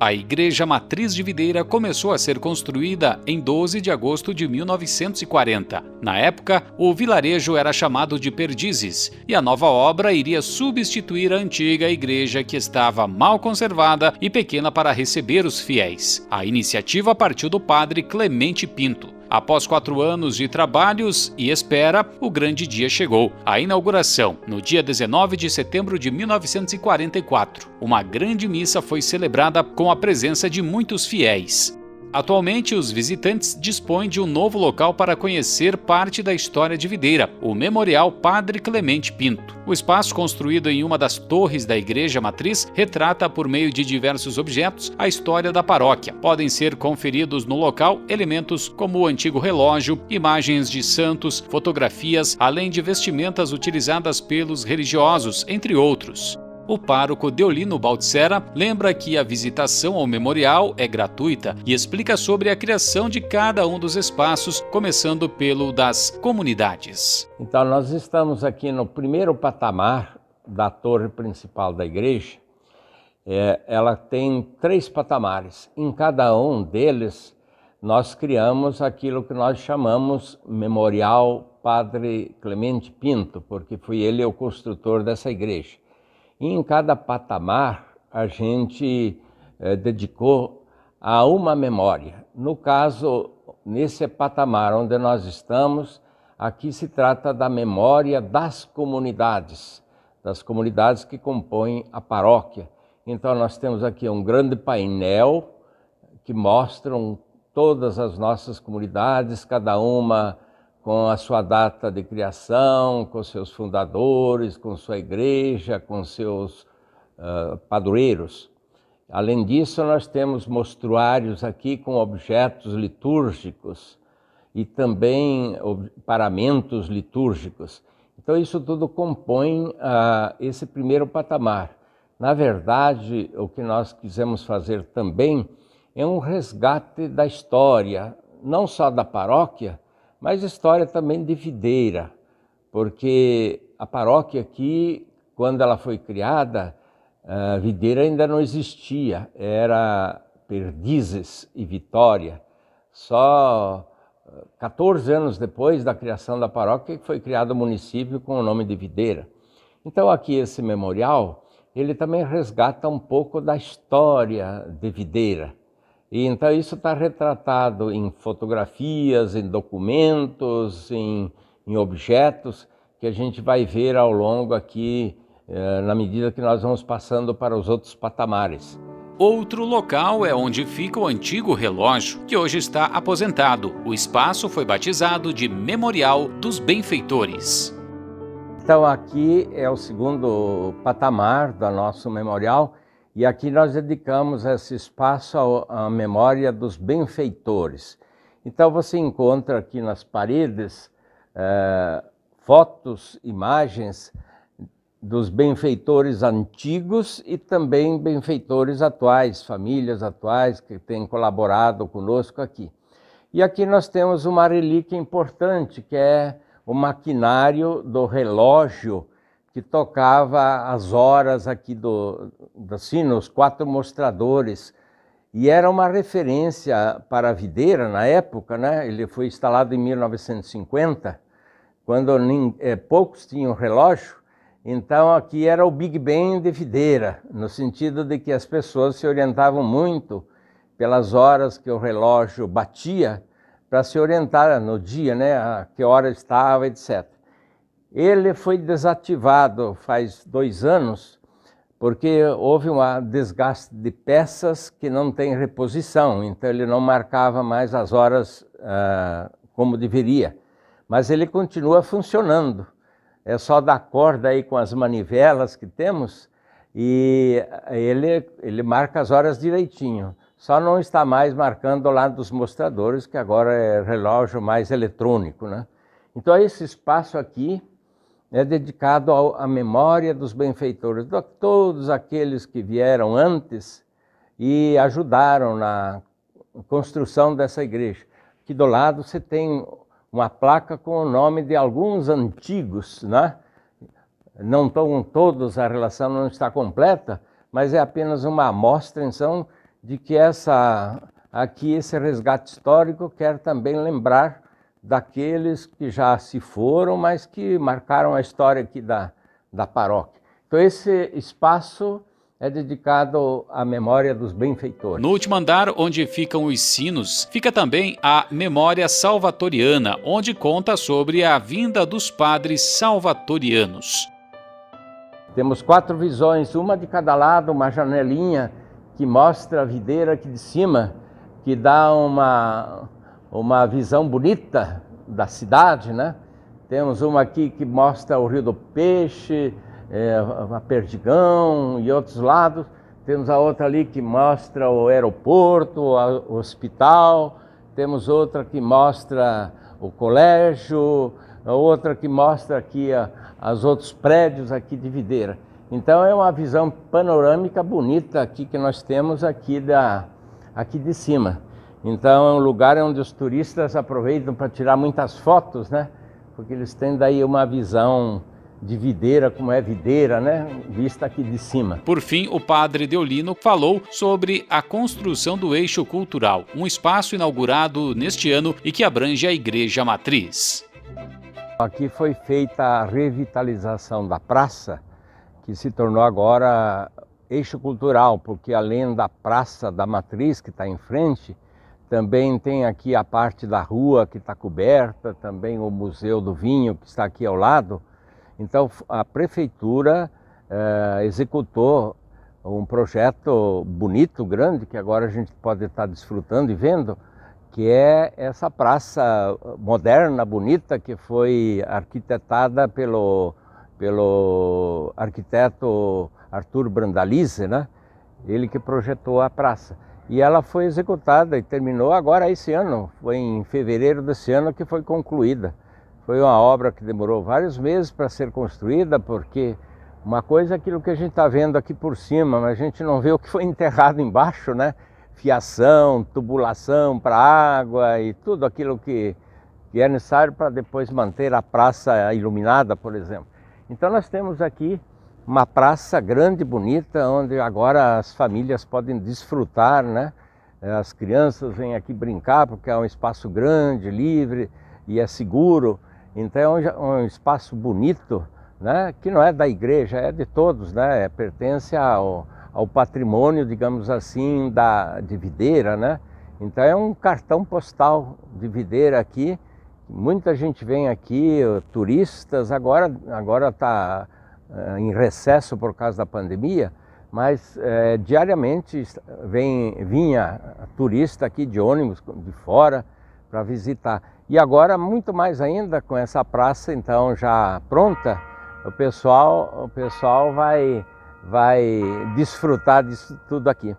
A Igreja Matriz de Videira começou a ser construída em 12 de agosto de 1940. Na época, o vilarejo era chamado de Perdizes e a nova obra iria substituir a antiga igreja que estava mal conservada e pequena para receber os fiéis. A iniciativa partiu do padre Clemente Pinto. Após quatro anos de trabalhos e espera, o grande dia chegou. A inauguração, no dia 19 de setembro de 1944. Uma grande missa foi celebrada com a presença de muitos fiéis. Atualmente, os visitantes dispõem de um novo local para conhecer parte da história de Videira, o Memorial Padre Clemente Pinto. O espaço, construído em uma das torres da igreja matriz, retrata, por meio de diversos objetos, a história da paróquia. Podem ser conferidos no local elementos como o antigo relógio, imagens de santos, fotografias, além de vestimentas utilizadas pelos religiosos, entre outros. O pároco Deolino Baltzera lembra que a visitação ao memorial é gratuita e explica sobre a criação de cada um dos espaços, começando pelo das comunidades. Então, nós estamos aqui no primeiro patamar da torre principal da igreja. É, ela tem três patamares. Em cada um deles, nós criamos aquilo que nós chamamos Memorial Padre Clemente Pinto, porque foi ele o construtor dessa igreja em cada patamar, a gente eh, dedicou a uma memória. No caso, nesse patamar onde nós estamos, aqui se trata da memória das comunidades, das comunidades que compõem a paróquia. Então, nós temos aqui um grande painel que mostram todas as nossas comunidades, cada uma com a sua data de criação, com seus fundadores, com sua igreja, com seus uh, padroeiros. Além disso, nós temos mostruários aqui com objetos litúrgicos e também paramentos litúrgicos. Então, isso tudo compõe uh, esse primeiro patamar. Na verdade, o que nós quisemos fazer também é um resgate da história, não só da paróquia, mas história também de videira, porque a paróquia aqui, quando ela foi criada, a videira ainda não existia, era Perdizes e Vitória. Só 14 eh, anos depois da criação da paróquia foi criado o município com o nome de Videira. Então aqui esse memorial, ele também resgata um pouco da história de Videira. E então isso está retratado em fotografias, em documentos, em, em, objetos que a gente vai ver ao longo aqui, eh, na medida que nós vamos passando para os outros patamares. Outro local é onde fica o antigo relógio, que hoje está aposentado. O espaço foi batizado de Memorial dos Benfeitores. Então, aqui é o segundo patamar do nosso memorial, e aqui nós dedicamos esse espaço à memória dos benfeitores. Então você encontra aqui nas paredes eh, fotos, imagens dos benfeitores antigos e também benfeitores atuais, famílias atuais que têm colaborado conosco aqui. E aqui nós temos uma relíquia importante, que é o maquinário do relógio que tocava as horas aqui do, assim, nos quatro mostradores. E era uma referência para a videira na época, né? Ele foi instalado em 1950, quando é, poucos tinham relógio. Então aqui era o Big Bang de videira, no sentido de que as pessoas se orientavam muito pelas horas que o relógio batia para se orientar no dia, né? A que hora estava, etc. Ele foi desativado faz dois anos, porque houve um desgaste de peças que não tem reposição, então ele não marcava mais as horas ah, como deveria. Mas ele continua funcionando. É só dar corda aí com as manivelas que temos e ele, ele marca as horas direitinho. Só não está mais marcando lá dos mostradores, que agora é relógio mais eletrônico, né? Então esse espaço aqui é dedicado à memória dos benfeitores, do, todos aqueles que vieram antes e ajudaram na construção dessa igreja. Aqui do lado você tem uma placa com o nome de alguns antigos, né? não estão todos, a relação não está completa, mas é apenas uma amostra, então, de que essa, aqui esse resgate histórico quer também lembrar daqueles que já se foram, mas que marcaram a história aqui da, da paróquia. Então, esse espaço é dedicado à memória dos benfeitores. No último andar, onde ficam os sinos, fica também a Memória Salvatoriana, onde conta sobre a vinda dos padres salvatorianos. Temos quatro visões, uma de cada lado, uma janelinha que mostra a videira aqui de cima, que dá uma, uma visão bonita da cidade, né? Temos uma aqui que mostra o Rio do Peixe, é, a Perdigão e outros lados. Temos a outra ali que mostra o aeroporto, o hospital. Temos outra que mostra o colégio, outra que mostra aqui a, as outros prédios aqui de Videira. Então é uma visão panorâmica bonita aqui que nós temos aqui da aqui de cima. Então é um lugar onde os turistas aproveitam para tirar muitas fotos, né? Porque eles têm daí uma visão de videira, como é videira, né? Vista aqui de cima. Por fim, o padre Deolino falou sobre a construção do eixo cultural, um espaço inaugurado neste ano e que abrange a igreja matriz. Aqui foi feita a revitalização da praça, que se tornou agora eixo cultural, porque além da praça da matriz que está em frente, também tem aqui a parte da rua que está coberta, também o Museu do Vinho que está aqui ao lado. Então a prefeitura eh, executou um projeto bonito, grande, que agora a gente pode estar desfrutando e vendo, que é essa praça eh, moderna, bonita, que foi arquitetada pelo, pelo arquiteto Arthur Brandalize, né? ele que projetou a praça. E ela foi executada e terminou agora esse ano, foi em fevereiro desse ano que foi concluída. Foi uma obra que demorou vários meses para ser construída, porque uma coisa é aquilo que a gente está vendo aqui por cima, mas a gente não vê o que foi enterrado embaixo, né? Fiação, tubulação para água e tudo aquilo que, que é necessário para depois manter a praça iluminada, por exemplo. Então nós temos aqui uma praça grande, bonita, onde agora as famílias podem desfrutar, né? Eh, as crianças vêm aqui brincar porque é um espaço grande, livre e é seguro. Então é um espaço bonito, né? Que não é da igreja, é de todos, né? É, pertence ao, ao patrimônio, digamos assim, da de Videira, né? Então é um cartão postal de Videira aqui. Muita gente vem aqui, eh, turistas. Agora, agora tá eh, em recesso por causa da pandemia, mas eh, diariamente vem, vinha turista aqui de ônibus de fora para visitar. E agora, muito mais ainda, com essa praça então já pronta, o pessoal, o pessoal vai, vai desfrutar disso tudo aqui.